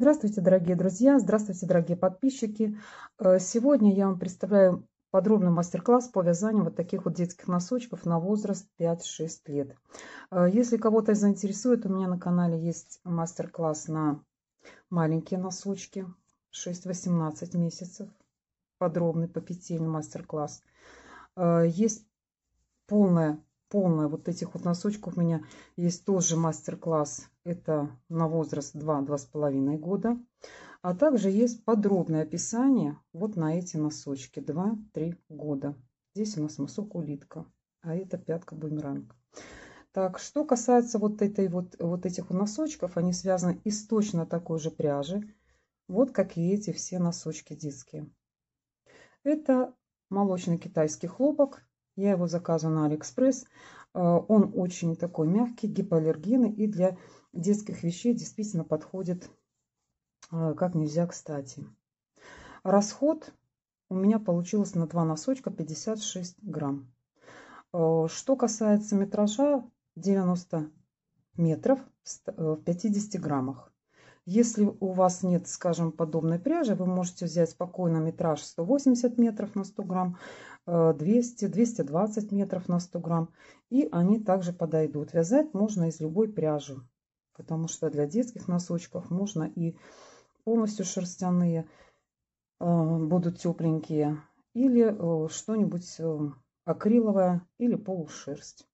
Здравствуйте, дорогие друзья! Здравствуйте, дорогие подписчики! Э, сегодня я вам представляю подробный мастер-класс по вязанию вот таких вот детских носочков на возраст 5-6 лет. Э, если кого-то заинтересует, у меня на канале есть мастер-класс на маленькие носочки 6-18 месяцев. Подробный по петельный мастер-класс. Э, есть полная полная вот этих вот носочков. У меня есть тоже мастер-класс. Это на возраст 2 половиной года. А также есть подробное описание вот на эти носочки 2-3 года. Здесь у нас носок улитка, а это пятка бумеранг. Так, что касается вот, этой вот, вот этих носочков, они связаны из точно такой же пряжи, вот как и эти все носочки детские. Это молочно-китайский хлопок я его заказывала на Алиэкспресс. Э, он очень такой мягкий, гипоаллергенный и для детских вещей действительно подходит э, как нельзя кстати. Расход у меня получилось на два носочка 56 грамм. Э, что касается метража, 90 метров в 50 граммах. Если у вас нет, скажем, подобной пряжи, вы можете взять спокойно метраж 180 метров на 100 грамм, 200-220 э, метров на 100 грамм. И они также подойдут. Вязать можно из любой пряжи, потому что для детских носочков можно и полностью шерстяные э, будут тепленькие, или э, что-нибудь акриловое, или полушерсть.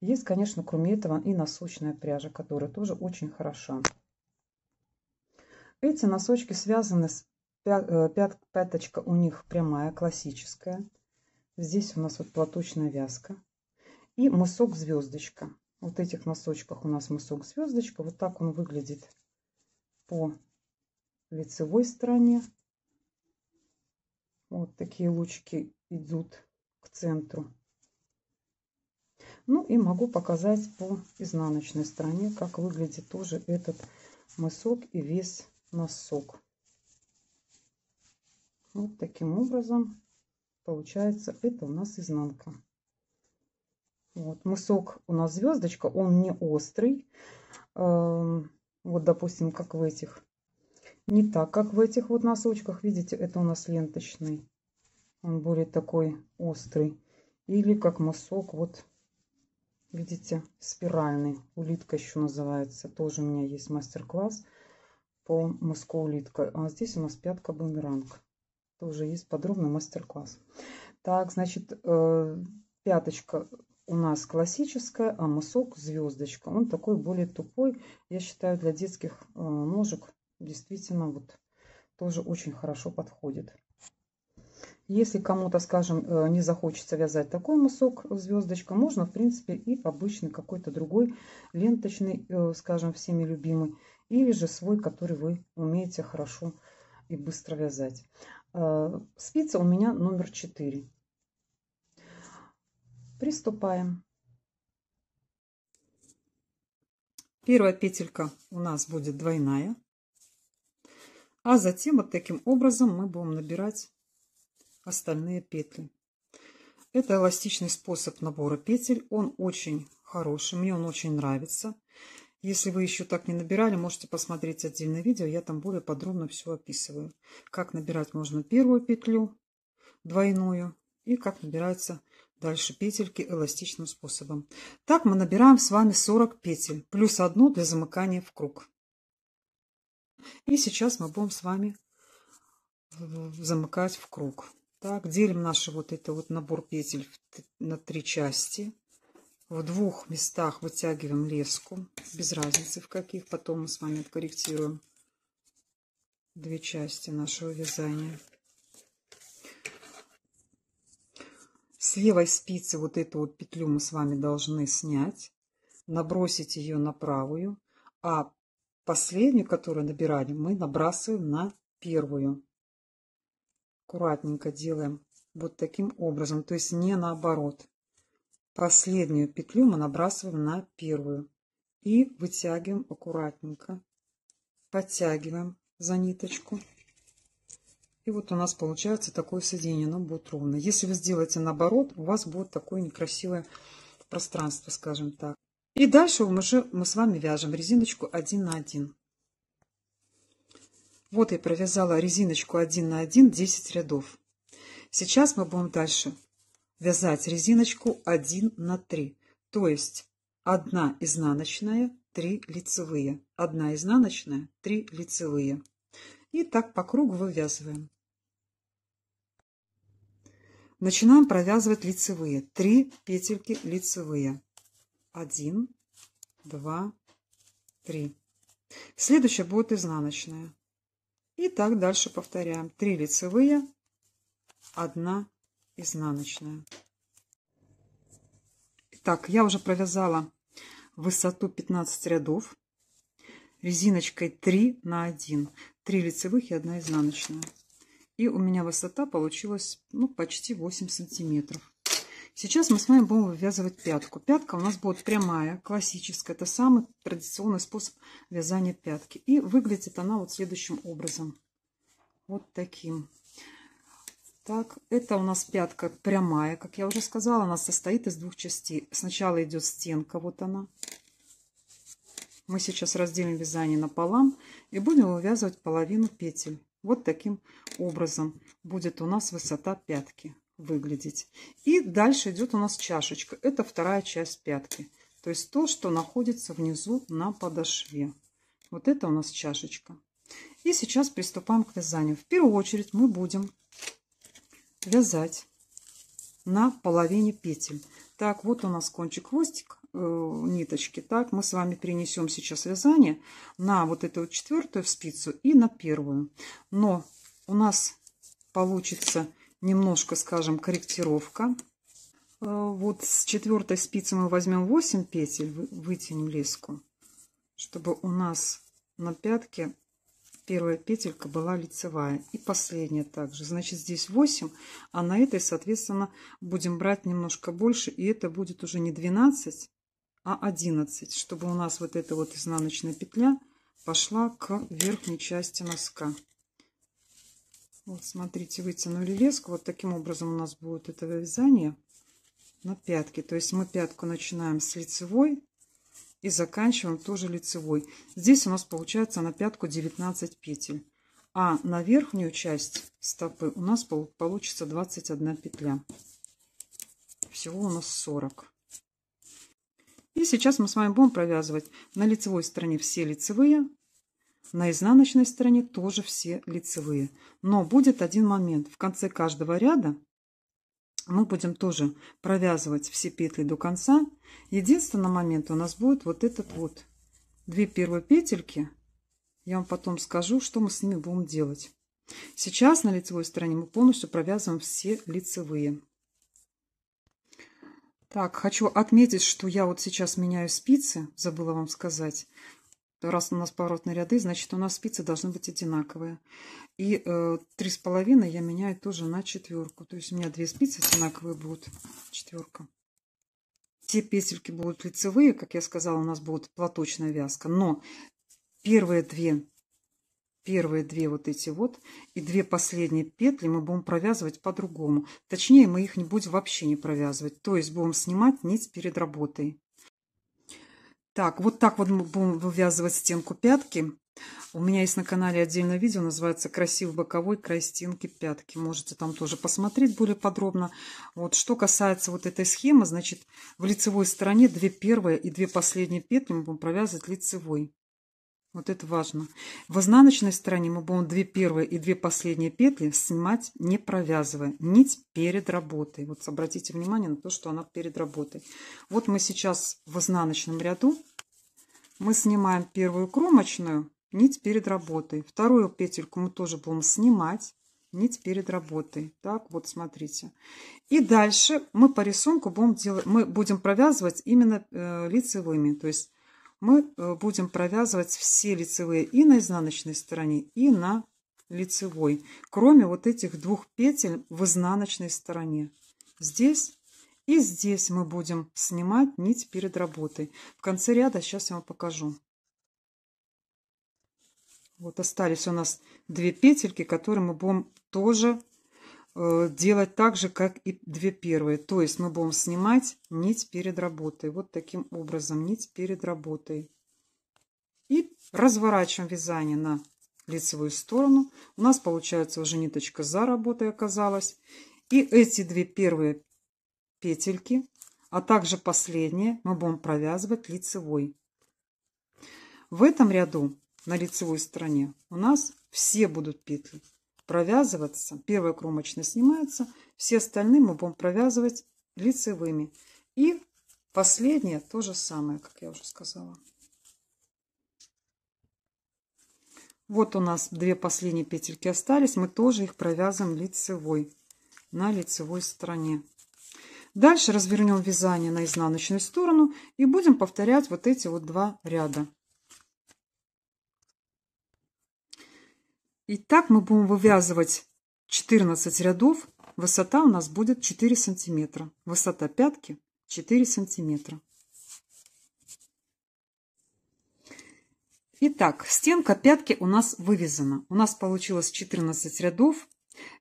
Есть, конечно, кроме этого и носочная пряжа, которая тоже очень хороша. Эти носочки связаны с пяточка у них прямая, классическая. Здесь у нас вот платочная вязка. И мысок-звездочка. Вот этих носочках у нас мысок-звездочка. Вот так он выглядит по лицевой стороне. Вот такие лучки идут к центру. Ну и могу показать по изнаночной стороне, как выглядит тоже этот мысок и весь носок. Вот таким образом получается это у нас изнанка. Вот, мысок у нас звездочка, он не острый. Эм, вот, допустим, как в этих. Не так, как в этих вот носочках. Видите, это у нас ленточный. Он более такой острый. Или как мысок, вот, видите, спиральный. Улитка еще называется. Тоже у меня есть мастер-класс по мыску улитка. А здесь у нас пятка бумеранг. Тоже есть подробный мастер-класс. Так, значит, э, пяточка у нас классическая, а мысок звездочка. Он такой более тупой. Я считаю, для детских э, ножек действительно вот тоже очень хорошо подходит. Если кому-то, скажем, э, не захочется вязать такой мысок звездочка, можно, в принципе, и обычный какой-то другой ленточный, скажем, всеми любимый, или же свой, который вы умеете хорошо вязать и быстро вязать. Э, спица у меня номер 4. Приступаем. Первая петелька у нас будет двойная. А затем вот таким образом мы будем набирать остальные петли. Это эластичный способ набора петель. Он очень хороший, мне он очень нравится. Если вы еще так не набирали, можете посмотреть отдельное видео. Я там более подробно все описываю. Как набирать можно первую петлю, двойную, и как набирается дальше петельки эластичным способом. Так мы набираем с вами 40 петель, плюс одну для замыкания в круг. И сейчас мы будем с вами замыкать в круг. Так, делим наш вот это вот набор петель на три части в двух местах вытягиваем леску, без разницы в каких, потом мы с вами откорректируем две части нашего вязания. С левой спицы вот эту вот петлю мы с вами должны снять, набросить ее на правую, а последнюю, которую набирали, мы набрасываем на первую. Аккуратненько делаем вот таким образом, то есть не наоборот. Последнюю петлю мы набрасываем на первую и вытягиваем аккуратненько, подтягиваем за ниточку. И вот у нас получается такое соединение, оно будет ровно. Если вы сделаете наоборот, у вас будет такое некрасивое пространство, скажем так. И дальше мы, же, мы с вами вяжем резиночку 1 на 1. Вот я провязала резиночку 1 на 1 10 рядов. Сейчас мы будем дальше вязать резиночку 1 на 3, то есть 1 изнаночная, 3 лицевые, 1 изнаночная, 3 лицевые. И так по кругу вывязываем. Начинаем провязывать лицевые, 3 петельки лицевые, 1, 2, 3. Следующая будет изнаночная. И так дальше повторяем. 3 лицевые, 1 изнаночная. Итак, я уже провязала высоту 15 рядов резиночкой 3 на 1. 3 лицевых и 1 изнаночная. И у меня высота получилась ну, почти 8 сантиметров. Сейчас мы с вами будем вывязывать пятку. Пятка у нас будет прямая, классическая. Это самый традиционный способ вязания пятки. И выглядит она вот следующим образом. Вот таким. Так, это у нас пятка прямая, как я уже сказала, она состоит из двух частей. Сначала идет стенка, вот она. Мы сейчас разделим вязание напополам и будем увязывать половину петель. Вот таким образом будет у нас высота пятки выглядеть. И дальше идет у нас чашечка. Это вторая часть пятки. То есть то, что находится внизу на подошве. Вот это у нас чашечка. И сейчас приступаем к вязанию. В первую очередь мы будем вязать на половине петель. Так, вот у нас кончик хвостик э, ниточки. Так, мы с вами перенесем сейчас вязание на вот эту вот четвертую спицу и на первую. Но у нас получится немножко, скажем, корректировка. Э, вот с четвертой спицы мы возьмем 8 петель, вытянем леску, чтобы у нас на пятке первая петелька была лицевая и последняя также значит здесь 8 а на этой соответственно будем брать немножко больше и это будет уже не 12 а 11 чтобы у нас вот эта вот изнаночная петля пошла к верхней части носка вот смотрите вытянули леску вот таким образом у нас будет это вязание на пятке то есть мы пятку начинаем с лицевой и заканчиваем тоже лицевой. Здесь у нас получается на пятку 19 петель. А на верхнюю часть стопы у нас получится 21 петля. Всего у нас 40. И сейчас мы с вами будем провязывать на лицевой стороне все лицевые, на изнаночной стороне тоже все лицевые. Но будет один момент. В конце каждого ряда мы будем тоже провязывать все петли до конца. Единственный момент у нас будет вот этот вот. Две первые петельки. Я вам потом скажу, что мы с ними будем делать. Сейчас на лицевой стороне мы полностью провязываем все лицевые. Так, хочу отметить, что я вот сейчас меняю спицы, забыла вам сказать. Раз у нас поворотные ряды, значит, у нас спицы должны быть одинаковые. И э, три с половиной я меняю тоже на четверку. То есть у меня две спицы одинаковые будут. Четверка. Все петельки будут лицевые, как я сказала, у нас будет платочная вязка. Но первые две первые две вот эти вот и две последние петли мы будем провязывать по-другому. Точнее, мы их не будем вообще не провязывать. То есть будем снимать нить перед работой. Так, вот так вот мы будем вывязывать стенку пятки. У меня есть на канале отдельное видео, называется «Красивый боковой край стенки пятки». Можете там тоже посмотреть более подробно. Вот что касается вот этой схемы, значит, в лицевой стороне две первые и две последние петли мы будем провязывать лицевой. Вот это важно. В изнаночной стороне мы будем две первые и две последние петли снимать, не провязывая. Нить перед работой. Вот обратите внимание на то, что она перед работой. Вот мы сейчас в изнаночном ряду. Мы снимаем первую кромочную, нить перед работой. Вторую петельку мы тоже будем снимать нить перед работой. Так, вот смотрите. И дальше мы по рисунку будем делать, мы будем провязывать именно э, лицевыми, то есть мы э, будем провязывать все лицевые и на изнаночной стороне, и на лицевой, кроме вот этих двух петель в изнаночной стороне. Здесь и здесь мы будем снимать нить перед работой. В конце ряда сейчас я вам покажу. Вот остались у нас две петельки, которые мы будем тоже Э, делать так же, как и две первые. То есть мы будем снимать нить перед работой. Вот таким образом нить перед работой. И разворачиваем вязание на лицевую сторону. У нас получается уже ниточка за работой оказалась. И эти две первые петельки, а также последние мы будем провязывать лицевой. В этом ряду на лицевой стороне у нас все будут петли провязываться. Первая кромочная снимается, все остальные мы будем провязывать лицевыми. И последнее то же самое, как я уже сказала. Вот у нас две последние петельки остались. Мы тоже их провязываем лицевой, на лицевой стороне. Дальше развернем вязание на изнаночную сторону и будем повторять вот эти вот два ряда. И так мы будем вывязывать 14 рядов. Высота у нас будет 4 сантиметра. Высота пятки 4 сантиметра. Итак, стенка пятки у нас вывязана. У нас получилось 14 рядов.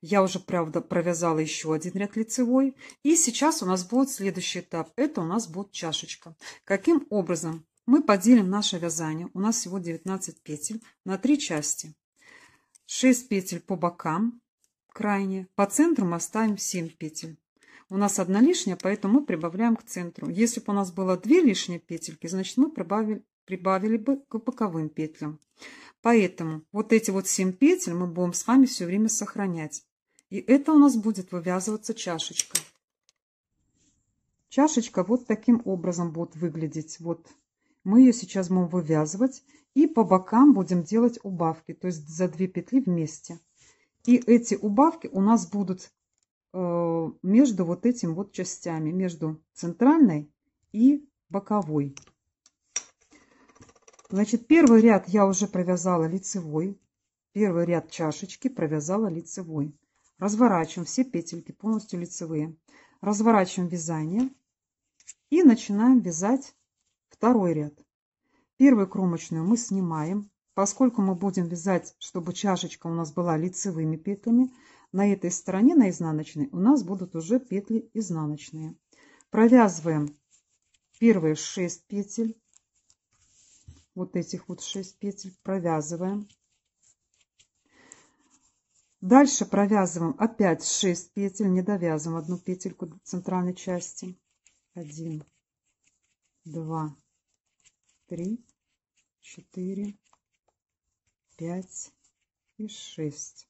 Я уже, правда, провязала еще один ряд лицевой. И сейчас у нас будет следующий этап. Это у нас будет чашечка. Каким образом мы поделим наше вязание? У нас всего 19 петель на три части. 6 петель по бокам крайне, по центру мы оставим 7 петель. У нас одна лишняя, поэтому мы прибавляем к центру. Если бы у нас было 2 лишние петельки, значит мы прибавили, прибавили бы к боковым петлям. Поэтому вот эти вот 7 петель мы будем с вами все время сохранять. И это у нас будет вывязываться чашечка. Чашечка вот таким образом будет выглядеть. Вот мы ее сейчас будем вывязывать. И по бокам будем делать убавки, то есть за две петли вместе. И эти убавки у нас будут э, между вот этим вот частями, между центральной и боковой. Значит, первый ряд я уже провязала лицевой. Первый ряд чашечки провязала лицевой. Разворачиваем все петельки полностью лицевые. Разворачиваем вязание и начинаем вязать второй ряд. Первую кромочную мы снимаем. Поскольку мы будем вязать, чтобы чашечка у нас была лицевыми петлями, на этой стороне, на изнаночной, у нас будут уже петли изнаночные. Провязываем первые 6 петель, вот этих вот 6 петель провязываем. Дальше провязываем опять 6 петель, не довязываем одну петельку до центральной части. 1, 2, 3, Четыре, пять и шесть.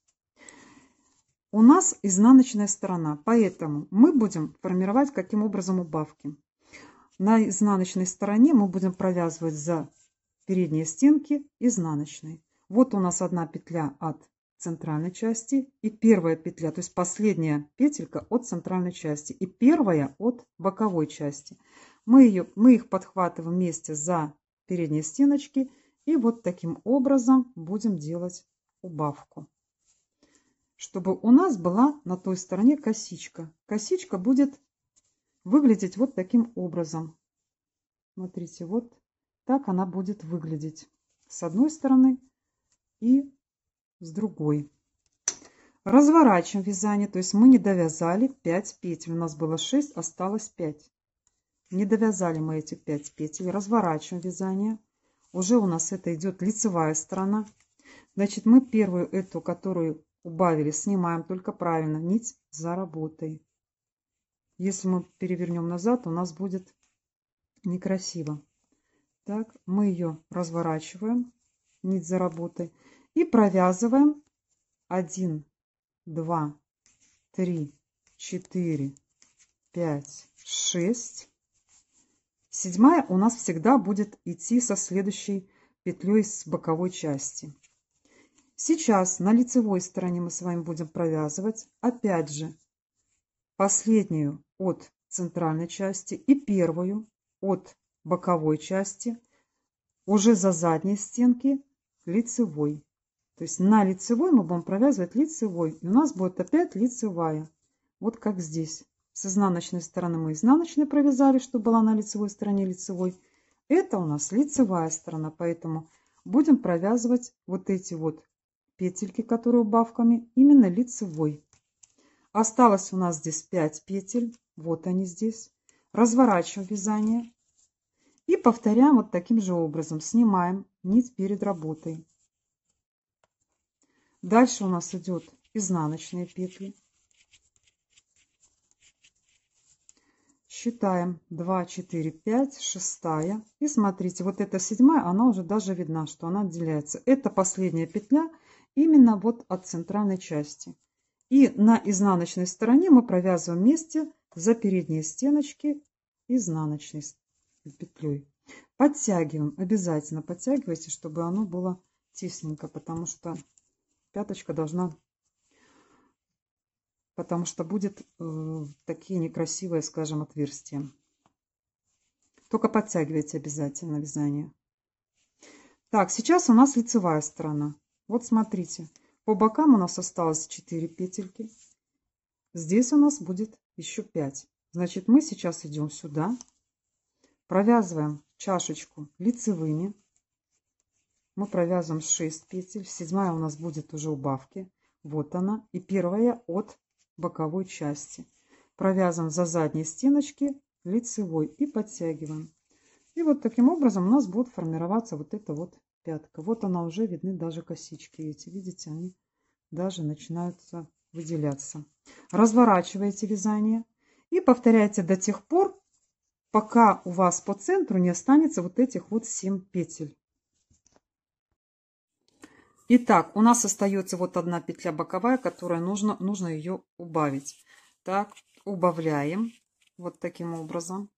У нас изнаночная сторона, поэтому мы будем формировать каким образом убавки. На изнаночной стороне мы будем провязывать за передние стенки изнаночной. Вот у нас одна петля от центральной части и первая петля, то есть последняя петелька от центральной части и первая от боковой части. Мы, ее, мы их подхватываем вместе за передней стеночки. И вот таким образом будем делать убавку, чтобы у нас была на той стороне косичка. Косичка будет выглядеть вот таким образом. Смотрите, вот так она будет выглядеть с одной стороны и с другой. Разворачиваем вязание, то есть мы не довязали 5 петель. У нас было 6, осталось 5. Не довязали мы эти 5 петель. Разворачиваем вязание. Уже у нас это идет лицевая сторона. Значит, мы первую эту, которую убавили, снимаем только правильно. Нить за работой. Если мы перевернем назад, у нас будет некрасиво. Так, мы ее разворачиваем, нить за работой. И провязываем 1, 2, 3, 4, 5, 6 Седьмая у нас всегда будет идти со следующей петлей с боковой части. Сейчас на лицевой стороне мы с вами будем провязывать опять же последнюю от центральной части и первую от боковой части уже за задней стенки лицевой. То есть на лицевой мы будем провязывать лицевой. И у нас будет опять лицевая. Вот как здесь с изнаночной стороны мы изнаночной провязали, чтобы была на лицевой стороне лицевой. Это у нас лицевая сторона, поэтому будем провязывать вот эти вот петельки, которые убавками, именно лицевой. Осталось у нас здесь 5 петель, вот они здесь. Разворачиваем вязание и повторяем вот таким же образом. Снимаем нить перед работой. Дальше у нас идет изнаночные петли. Считаем 2, 4, 5, 6. И смотрите, вот эта седьмая, она уже даже видна, что она отделяется. Это последняя петля именно вот от центральной части. И на изнаночной стороне мы провязываем вместе за передние стеночки изнаночной петлей. Подтягиваем, обязательно подтягивайте, чтобы оно было тесненько, потому что пяточка должна потому что будет э, такие некрасивые, скажем, отверстия. Только подтягивайте обязательно вязание. Так, сейчас у нас лицевая сторона. Вот смотрите, по бокам у нас осталось 4 петельки. Здесь у нас будет еще 5. Значит, мы сейчас идем сюда, провязываем чашечку лицевыми. Мы провязываем 6 петель. Седьмая у нас будет уже убавки. Вот она. И первая от боковой части. Провязываем за задние стеночки лицевой и подтягиваем. И вот таким образом у нас будет формироваться вот эта вот пятка. Вот она уже видны даже косички эти. Видите, они даже начинаются выделяться. Разворачиваете вязание и повторяйте до тех пор, пока у вас по центру не останется вот этих вот 7 петель. Итак, у нас остается вот одна петля боковая, которая нужно, нужно ее убавить. Так, убавляем вот таким образом.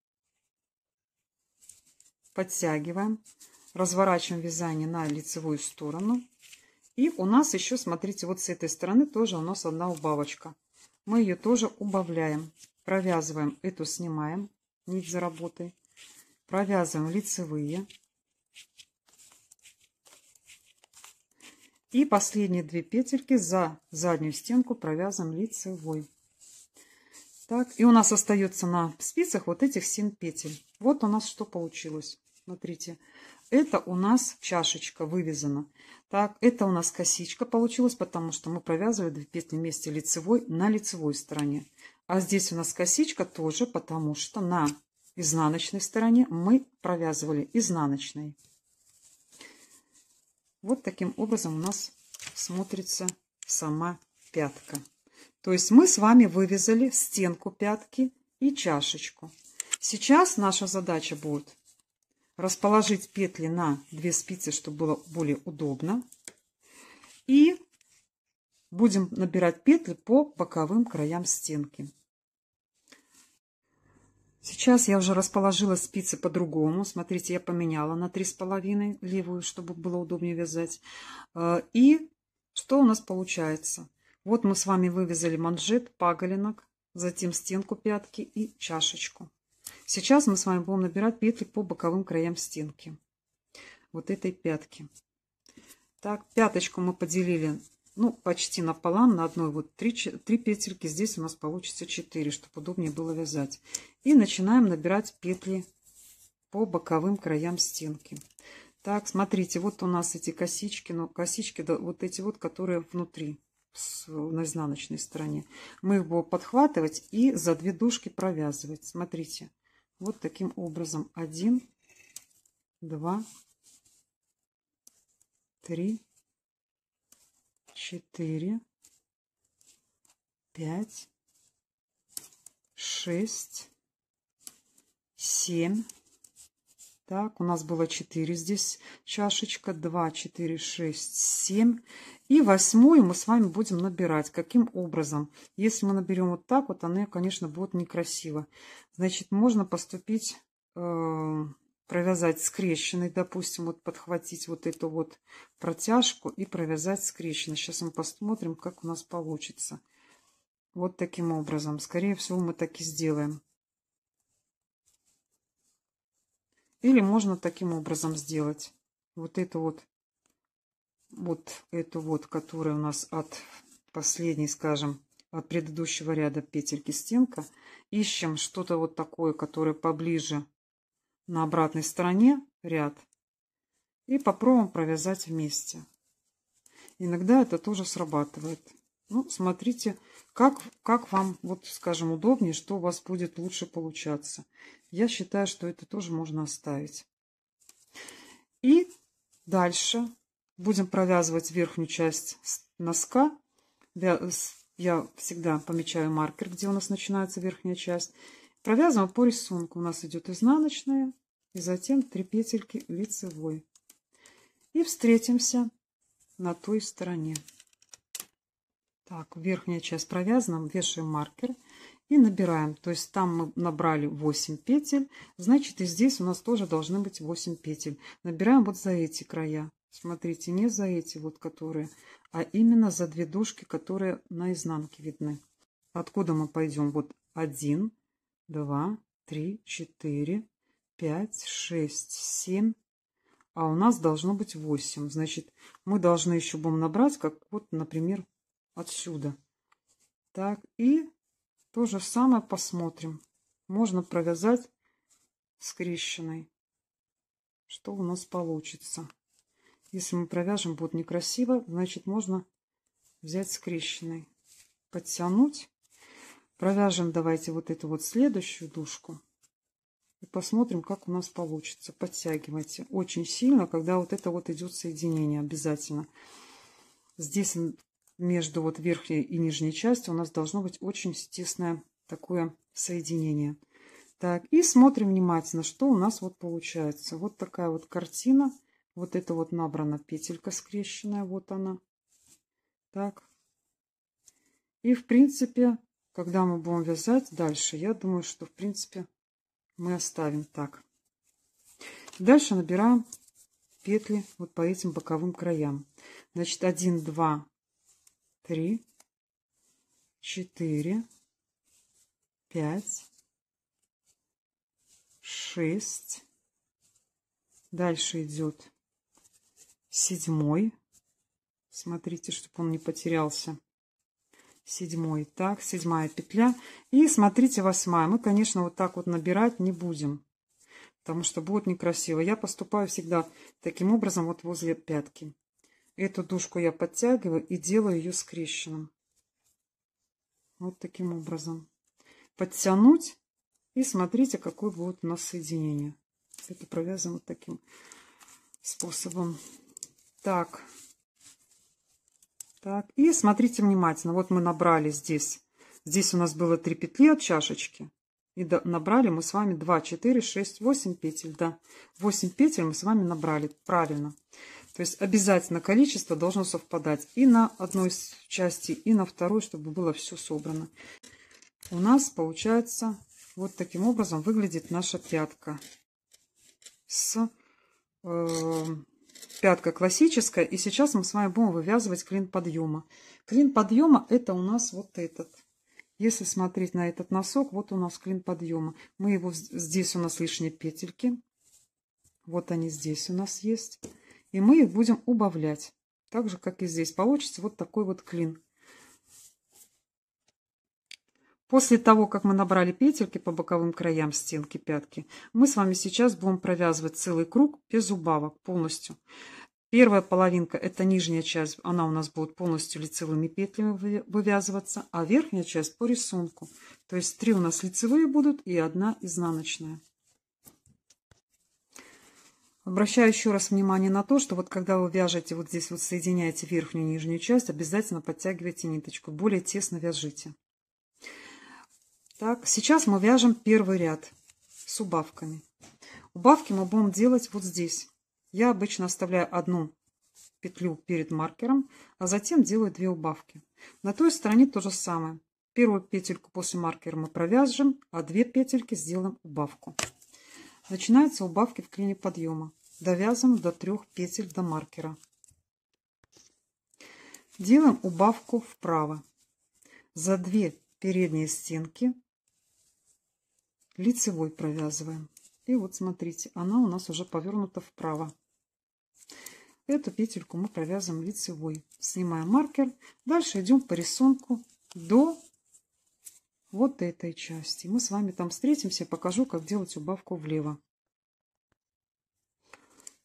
Подтягиваем. Разворачиваем вязание на лицевую сторону. И у нас еще, смотрите, вот с этой стороны тоже у нас одна убавочка. Мы ее тоже убавляем. Провязываем, эту снимаем, нить за работой. Провязываем лицевые. И последние две петельки за заднюю стенку провязываем лицевой. Так, и у нас остается на спицах вот этих 7 петель. Вот у нас что получилось. Смотрите, это у нас чашечка вывязана. Так, это у нас косичка получилась, потому что мы провязывали две петли вместе лицевой на лицевой стороне. А здесь у нас косичка тоже, потому что на изнаночной стороне мы провязывали изнаночной. Вот таким образом у нас смотрится сама пятка. То есть мы с вами вывязали стенку пятки и чашечку. Сейчас наша задача будет расположить петли на две спицы, чтобы было более удобно. И будем набирать петли по боковым краям стенки. Сейчас я уже расположила спицы по-другому. Смотрите, я поменяла на три с половиной левую, чтобы было удобнее вязать. Э, и что у нас получается? Вот мы с вами вывязали манжет, паголенок, затем стенку пятки и чашечку. Сейчас мы с вами будем набирать петли по боковым краям стенки. Вот этой пятки. Так, пяточку мы поделили ну, почти напополам, на одной вот три, три петельки, здесь у нас получится 4, чтобы удобнее было вязать. И начинаем набирать петли по боковым краям стенки. Так, смотрите, вот у нас эти косички, но ну, косички да, вот эти вот, которые внутри, с, на изнаночной стороне. Мы его подхватывать и за две дужки провязывать. Смотрите, вот таким образом. Один, два, три, четыре, пять, шесть, 7. Так, у нас было 4 здесь чашечка. 2, 4, 6, 7. И восьмую мы с вами будем набирать. Каким образом? Если мы наберем вот так вот, она, конечно, будет некрасиво. Значит, можно поступить, э, провязать скрещенный, допустим, вот подхватить вот эту вот протяжку и провязать скрещенный. Сейчас мы посмотрим, как у нас получится. Вот таким образом. Скорее всего, мы так и сделаем. Или можно таким образом сделать. Вот это вот, вот эту вот, которая у нас от последней, скажем, от предыдущего ряда петельки стенка. Ищем что-то вот такое, которое поближе на обратной стороне ряд. И попробуем провязать вместе. Иногда это тоже срабатывает. Ну, смотрите, как, как вам, вот скажем, удобнее, что у вас будет лучше получаться. Я считаю, что это тоже можно оставить. И дальше будем провязывать верхнюю часть носка. Я всегда помечаю маркер, где у нас начинается верхняя часть. Провязываем по рисунку. У нас идет изнаночная и затем три петельки лицевой. И встретимся на той стороне. Так, верхняя часть провязана, вешаем маркер и набираем. То есть там мы набрали 8 петель, значит и здесь у нас тоже должны быть 8 петель. Набираем вот за эти края. Смотрите, не за эти вот которые, а именно за две дужки, которые на изнанке видны. Откуда мы пойдем? Вот 1, 2, 3, 4, 5, 6, 7, а у нас должно быть 8. Значит, мы должны еще будем набрать, как вот, например, отсюда. Так, и то же самое посмотрим. Можно провязать скрещенной. Что у нас получится? Если мы провяжем, будет некрасиво, значит можно взять скрещенной. Подтянуть. Провяжем давайте вот эту вот следующую дужку. И посмотрим, как у нас получится. Подтягивайте очень сильно, когда вот это вот идет соединение обязательно. Здесь между вот верхней и нижней частью у нас должно быть очень тесное такое соединение. Так, и смотрим внимательно, что у нас вот получается. Вот такая вот картина. Вот это вот набрана петелька скрещенная, вот она. Так. И, в принципе, когда мы будем вязать дальше, я думаю, что, в принципе, мы оставим так. Дальше набираем петли вот по этим боковым краям. Значит, 1, 2, три, четыре, пять, шесть. Дальше идет седьмой. Смотрите, чтобы он не потерялся. Седьмой. Так, седьмая петля. И смотрите, восьмая. Мы, конечно, вот так вот набирать не будем. Потому что будет некрасиво. Я поступаю всегда таким образом вот возле пятки. Эту дужку я подтягиваю и делаю ее скрещенным. Вот таким образом. Подтянуть и смотрите, какое будет у нас соединение. Это провязано вот таким способом. Так. Так. И смотрите внимательно. Вот мы набрали здесь. Здесь у нас было 3 петли от чашечки. И набрали мы с вами 2, 4, 6, 8 петель. Да, 8 петель мы с вами набрали. Правильно. То есть обязательно количество должно совпадать и на одной части, и на второй, чтобы было все собрано. У нас получается вот таким образом выглядит наша пятка. С э, пятка классическая. И сейчас мы с вами будем вывязывать клин подъема. Клин подъема это у нас вот этот. Если смотреть на этот носок, вот у нас клин подъема. Мы его здесь у нас лишние петельки. Вот они здесь у нас есть. И мы их будем убавлять. Так же, как и здесь. Получится вот такой вот клин. После того, как мы набрали петельки по боковым краям стенки пятки, мы с вами сейчас будем провязывать целый круг без убавок полностью. Первая половинка – это нижняя часть, она у нас будет полностью лицевыми петлями вывязываться, а верхняя часть по рисунку. То есть три у нас лицевые будут и одна изнаночная. Обращаю еще раз внимание на то, что вот когда вы вяжете, вот здесь вот соединяете верхнюю и нижнюю часть, обязательно подтягивайте ниточку, более тесно вяжите. Так, сейчас мы вяжем первый ряд с убавками. Убавки мы будем делать вот здесь. Я обычно оставляю одну петлю перед маркером, а затем делаю две убавки. На той стороне то же самое. Первую петельку после маркера мы провяжем, а две петельки сделаем убавку. Начинается убавки в клине подъема. Довязываем до трех петель до маркера. Делаем убавку вправо. За две передние стенки лицевой провязываем. И вот смотрите, она у нас уже повернута вправо. Эту петельку мы провязываем лицевой. Снимаем маркер. Дальше идем по рисунку до вот этой части. Мы с вами там встретимся, покажу, как делать убавку влево.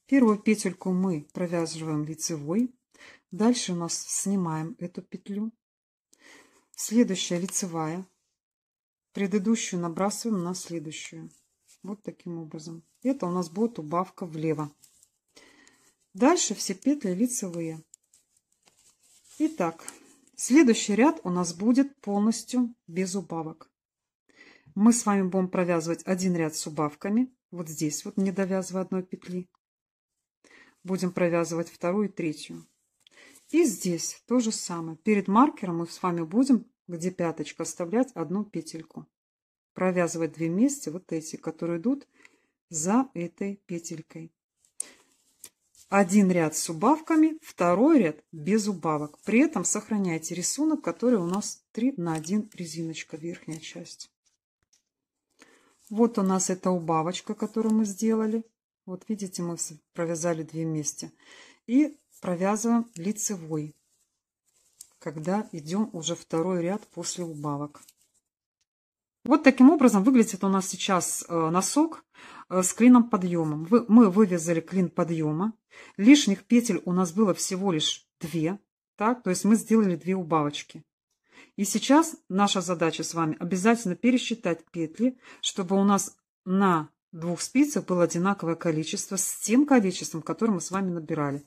Первую петельку мы провязываем лицевой. Дальше у нас снимаем эту петлю. Следующая лицевая. Предыдущую набрасываем на следующую. Вот таким образом. Это у нас будет убавка влево. Дальше все петли лицевые. Итак, Следующий ряд у нас будет полностью без убавок. Мы с вами будем провязывать один ряд с убавками, вот здесь вот, не довязывая одной петли. Будем провязывать вторую и третью. И здесь то же самое. Перед маркером мы с вами будем, где пяточка, оставлять одну петельку. Провязывать две вместе вот эти, которые идут за этой петелькой. Один ряд с убавками, второй ряд без убавок. При этом сохраняйте рисунок, который у нас 3 на 1 резиночка, верхняя часть. Вот у нас эта убавочка, которую мы сделали. Вот видите, мы провязали две вместе. И провязываем лицевой, когда идем уже второй ряд после убавок. Вот таким образом выглядит у нас сейчас э, носок. Э, с клином-подъемом. мы вывязали клин подъема. Лишних петель у нас было всего лишь две. Так? То есть мы сделали две убавочки. И сейчас наша задача с вами обязательно пересчитать петли, чтобы у нас на двух спицах было одинаковое количество с тем количеством, которое мы с вами набирали.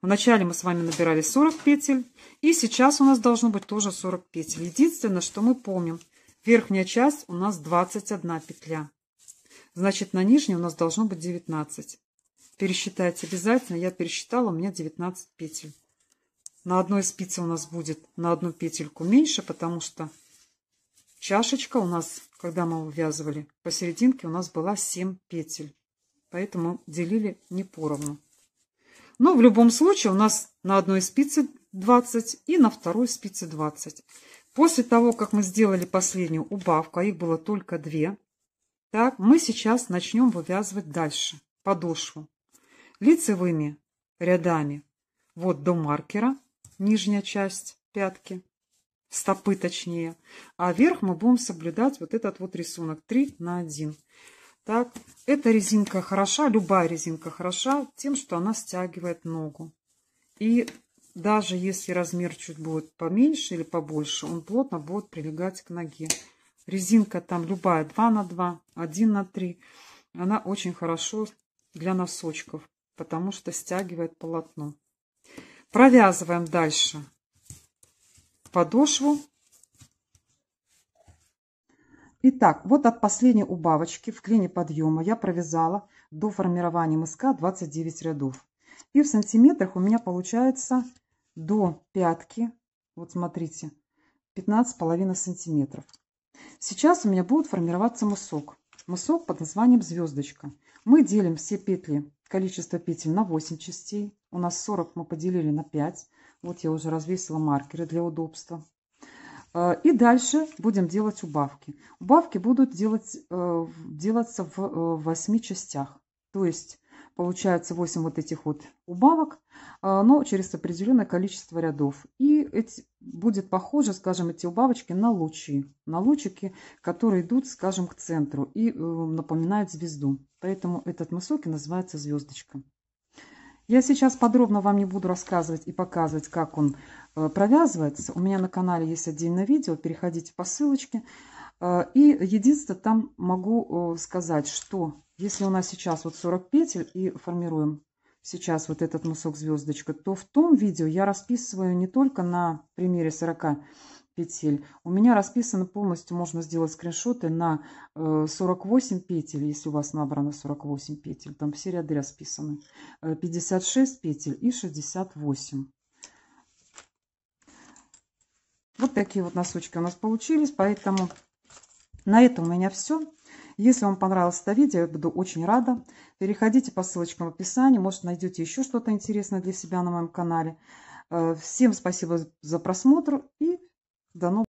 Вначале мы с вами набирали 40 петель, и сейчас у нас должно быть тоже 40 петель. Единственное, что мы помним, верхняя часть у нас 21 петля. Значит, на нижней у нас должно быть 19. Пересчитайте обязательно. Я пересчитала, у меня 19 петель. На одной спице у нас будет на одну петельку меньше, потому что чашечка у нас, когда мы вывязывали, посерединке у нас была 7 петель. Поэтому делили не поровну. Но в любом случае у нас на одной спице 20 и на второй спице 20. После того, как мы сделали последнюю убавку, а их было только 2, так, мы сейчас начнем вывязывать дальше, подошву, лицевыми рядами. Вот до маркера, нижняя часть пятки, стопы точнее. А вверх мы будем соблюдать вот этот вот рисунок 3 на 1. Так, эта резинка хороша, любая резинка хороша тем, что она стягивает ногу. И даже если размер чуть будет поменьше или побольше, он плотно будет прилегать к ноге. Резинка там любая 2 на 2, 1 на 3. Она очень хорошо для носочков, потому что стягивает полотно. Провязываем дальше подошву. Итак, вот от последней убавочки в клине подъема я провязала до формирования мыска 29 рядов. И в сантиметрах у меня получается до пятки, вот смотрите, 15,5 сантиметров. Сейчас у меня будет формироваться мысок. Мысок под названием звездочка. Мы делим все петли, количество петель на 8 частей. У нас 40 мы поделили на 5. Вот я уже развесила маркеры для удобства. Э, и дальше будем делать убавки. Убавки будут делать, э, делаться в 8 э, частях. То есть Получается 8 вот этих вот убавок, а, но через определенное количество рядов. И эти, будет похоже, скажем, эти убавочки на лучи, на лучики, которые идут, скажем, к центру и э, напоминают звезду. Поэтому этот мысок называется звездочка. Я сейчас подробно вам не буду рассказывать и показывать, как он э, провязывается. У меня на канале есть отдельное видео, переходите по ссылочке. А, и единственное, там могу э, сказать, что если у нас сейчас вот 40 петель и формируем сейчас вот этот мысок звездочка, то в том видео я расписываю не только на примере 40 петель. У меня расписано полностью, можно сделать скриншоты на 48 э, петель, если у вас набрано 48 петель. Там все ряды расписаны. 56 э, петель и 68. Вот такие вот носочки у нас получились, поэтому на этом у меня все. Если вам понравилось это видео, я буду очень рада. Переходите по ссылочкам в описании. Может, найдете еще что-то интересное для себя на моем канале. Э, всем спасибо за просмотр и до новых